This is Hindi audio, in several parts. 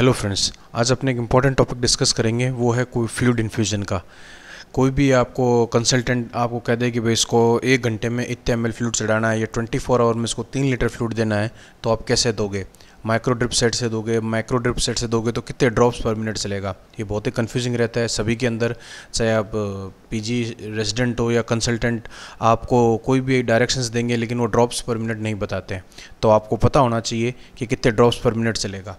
हेलो फ्रेंड्स आज अपने एक इम्पॉर्टेंट टॉपिक डिस्कस करेंगे वो है कोई फ्लूड इन्फ्यूज़न का कोई भी आपको कंसल्टेंट आपको कह दे कि भाई इसको एक घंटे में इतने एम एल फ्लूड चढ़ाना है या 24 आवर में इसको तीन लीटर फ्लूड देना है तो आप कैसे दोगे माइक्रो ड्रिप सेट से दोगे माइक्रो ड्रिप सेट से दोगे तो कितने ड्रॉप्स पर मिनट चलेगा ये बहुत ही कन्फ्यूजिंग रहता है सभी के अंदर चाहे आप पीजी रेजिडेंट हो या कंसल्टेंट आपको कोई भी डायरेक्शंस देंगे लेकिन वो ड्रॉप्स पर मिनट नहीं बताते तो आपको पता होना चाहिए कि कितने ड्रॉप्स पर मिनट चलेगा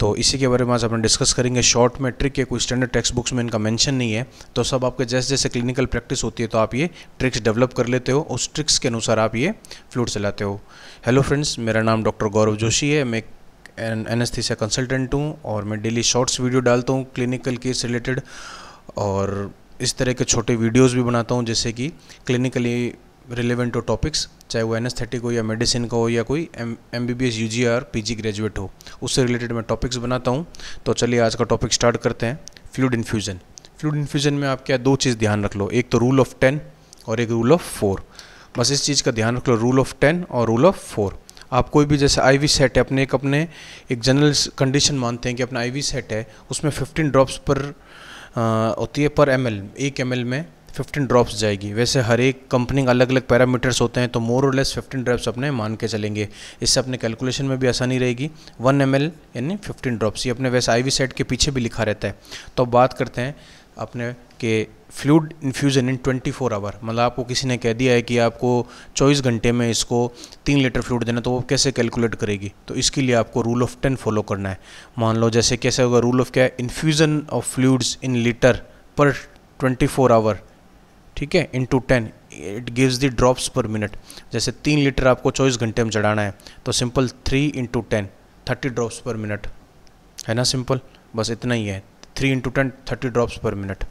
तो इसी के बारे में आज अपन डिस्कस करेंगे शॉर्ट में ट्रिक है कोई स्टैंडर्ड टेक्स्ट बुक्स में इनका मेंशन नहीं है तो सब आपके जैसे जैसे क्लिनिकल प्रैक्टिस होती है तो आप ये ट्रिक्स डेवलप कर लेते हो उस ट्रिक्स के अनुसार आप ये फ्लूट चलाते हो हेलो फ्रेंड्स मेरा नाम डॉक्टर गौरव जोशी है मैं एन एन एस थी से कंसल्टेंट हूँ और मैं डेली शॉर्ट्स वीडियो डालता हूँ क्लिनिकल केस रिलेटेड और इस तरह के छोटे वीडियोज़ भी बनाता हूँ जैसे कि क्लिनिकली रिलेवेंट हो टॉपिक्स चाहे वो एनेस्थेटिक हो या मेडिसिन का हो या कोई M M B B S U G or P G graduate हो उससे रिलेटेड मैं टॉपिक्स बनाता हूँ तो चलिए आज का टॉपिक स्टार्ट करते हैं फ्लूड इन्फ्यूज़न फ्लूड इन्फ्यूज़न में आप क्या दो चीज़ ध्यान रख लो एक तो रूल ऑफ टेन और एक रूल ऑफ फोर बस इस चीज़ का ध्यान रख लो रूल ऑफ टेन और रूल ऑफ फोर आप कोई भी जैसे आई सेट है अपने एक अपने एक जनरल कंडीशन मानते हैं कि अपना आई सेट है उसमें 15 ड्रॉप्स पर आ, होती है पर एम एक एम में 15 ड्रॉप्स जाएगी वैसे हर एक कंपनी का अलग अलग पैरामीटर्स होते हैं तो मोर और लेस 15 ड्रॉप्स अपने मान के चलेंगे इससे अपने कैलकुलेशन में भी आसानी रहेगी 1 एम यानी 15 ड्रॉप्स ये अपने वैसे आईवी सेट के पीछे भी लिखा रहता है तो अब बात करते हैं अपने के fluid infusion in 24 four hour मतलब आपको किसी ने कह दिया है कि आपको 24 घंटे में इसको तीन लीटर फ्लूड देना तो वो कैसे कैलकुलेट करेगी तो इसके लिए आपको रूल ऑफ टेन फॉलो करना है मान लो जैसे कैसे होगा रूल ऑफ क्या है infusion of fluids in litre per 24 four hour ठीक है into ten it gives the drops per minute जैसे तीन लीटर आपको चौबीस घंटे में चढ़ाना है तो simple three into ten thirty drops per minute है ना सिंपल बस इतना ही है three into ten thirty drops per minute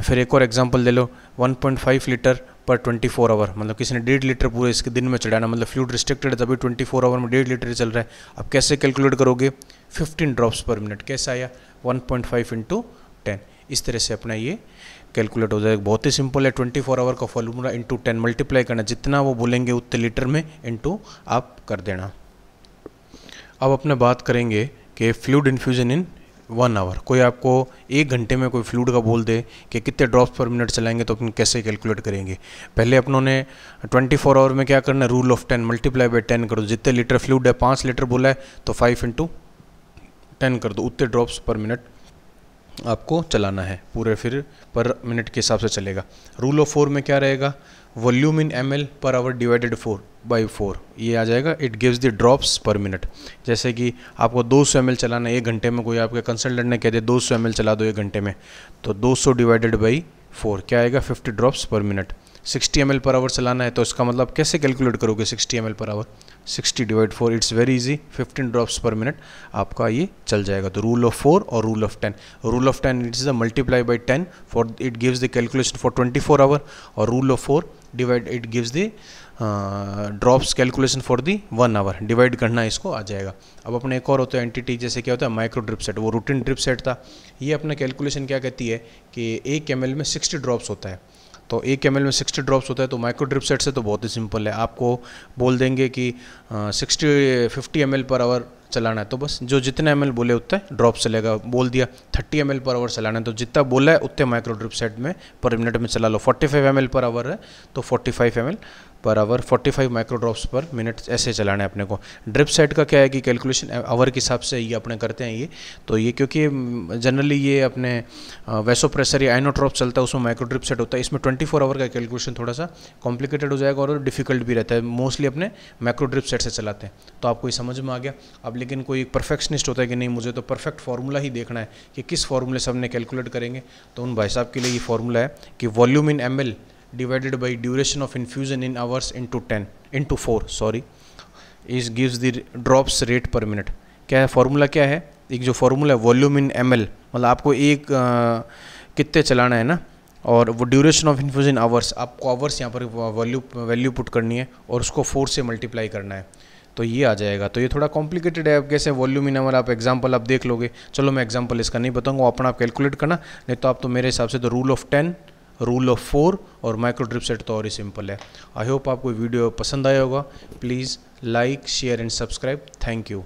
फिर एक और example they low 1.5 litre per 24 our मतलब किसी ने डेढ़ लीटर पूरे इसके दिन में चढ़ाना मतलब फ्लूड रिस्ट्रिक्टेड है तभी 24 आवर में डेढ़ लीटर चल रहा है अब कैसे कैलकुलेट करोगे 15 ड्रॉप्स पर मिनट कैसे आया 1.5 पॉइंट फाइव इंटू टेन इस तरह से अपना ये कैलकुलेट हो जाएगा बहुत ही सिंपल है 24 आवर का फॉर्मूला इंटू टेन मल्टीप्लाई करना जितना वो बोलेंगे उतने लीटर में इंटू आप कर देना अब अपने बात करेंगे कि fluid infusion in one hour कोई आपको एक घंटे में कोई फ्लूड का बोल दे कि कितने ड्रॉप्स पर मिनट चलाएंगे तो अपन कैसे कैलकुलेट करेंगे पहले अपनों ने 24 आवर में क्या करना rule of ten multiply by ten करो जितने लीटर फ्लूड है पाँच लीटर बोला है तो फाइव इंटू टेन कर दो उतने ड्रॉप्स पर मिनट आपको चलाना है पूरे फिर पर मिनट के हिसाब से चलेगा रूल ऑफ फोर में क्या रहेगा volume in M L per hour divided four by four ये आ जाएगा it gives the drops per minute जैसे कि आपको 200 सौ एम चलाना है एक घंटे में कोई आपके कंसल्टेंट ने कह दे 200 सौ एम चला दो एक घंटे में तो 200 डिवाइडेड बाई फोर क्या आएगा fifty drops per minute sixty M per hour चलाना है तो इसका मतलब कैसे कैलकुलेट करोगे sixty M per hour sixty divide four it's very easy fifteen drops per minute आपका ये चल जाएगा तो रूल ऑफ फोर और rule of ten rule of ten it's the multiply by ten for it gives the calculation for twenty four hour और rule of four divide it gives the drops calculation for the one hour divide करना इसको आ जाएगा अब अपने एक और होता है एंटिटी जैसे क्या होता है माइक्रो ड्रिप सेट वो रूटीन ड्रिप सेट था ये अपना कैलकुलेशन क्या कहती है कि एक एम में सिक्सटी ड्रॉप्स होता है तो एक एम में 60 ड्रॉप्स होता है तो माइक्रो ड्रिप सेट से तो बहुत ही सिंपल है आपको बोल देंगे कि sixty fifty M per hour चलाना है तो बस जो जितना एम बोले उतना ड्रॉप चलेगा बोल दिया 30 एम पर आवर चलाना है तो जितना बोला है उतने माइक्रो ड्रिप सेट में पर मिनट में चला लो 45 फाइव एम पर आवर है तो 45 five M per hour 45 micro drops per minute ऐसे चलाना है अपने को ड्रिप सेट का क्या है कि कैलकुलेशन आवर eh, के हिसाब से ये अपने करते हैं ये तो ये क्योंकि जनरली mm, ये अपने वैसो प्रेशर या एनोट्रॉप चलता है उसमें माइक्रो ड्रिप सेट होता है इसमें 24 आवर का कैलकुलेशन थोड़ा सा कॉम्प्लिकेटेड हो जाएगा और डिफिकल्ट भी रहता है मोस्टली अपने माइक्रो ड्रिप सेट से चलाते हैं तो आपको ये समझ में आ गया अब लेकिन कोई परफेक्शनिस्ट होता है कि नहीं मुझे तो परफेक्ट फार्मूला ही देखना है कि किस फार्मूले से हमने कैलकुलेट करेंगे तो उन भाई साहब के लिए ये फार्मूला है कि volume in M divided by duration of infusion in hours into 10 into 4 sorry is gives the drops rate per minute क्या है फार्मूला क्या है एक जो फार्मूला है वॉल्यूम इन एम मतलब आपको एक कितने चलाना है ना और वो ड्यूरेशन ऑफ इन्फ्यूजन आवर्स आपको आवर्स यहाँ पर वैल्यू वैल्यू पुट करनी है और उसको फोर से मल्टीप्लाई करना है तो ये आ जाएगा तो ये थोड़ा कॉम्प्लिकेटेड है आप कैसे वॉल्यूम इन आवर आप एग्जाम्पल आप देख लोगे चलो मैं एग्जाम्पल इसका नहीं बताऊँगा अपना आप कैलकुलेट करना नहीं तो आप तो मेरे हिसाब से तो rule of ten rule of four और माइक्रो ड्रिप सेट तो और ही सिंपल है आई होप आपको वीडियो पसंद आया होगा please like share and subscribe thank you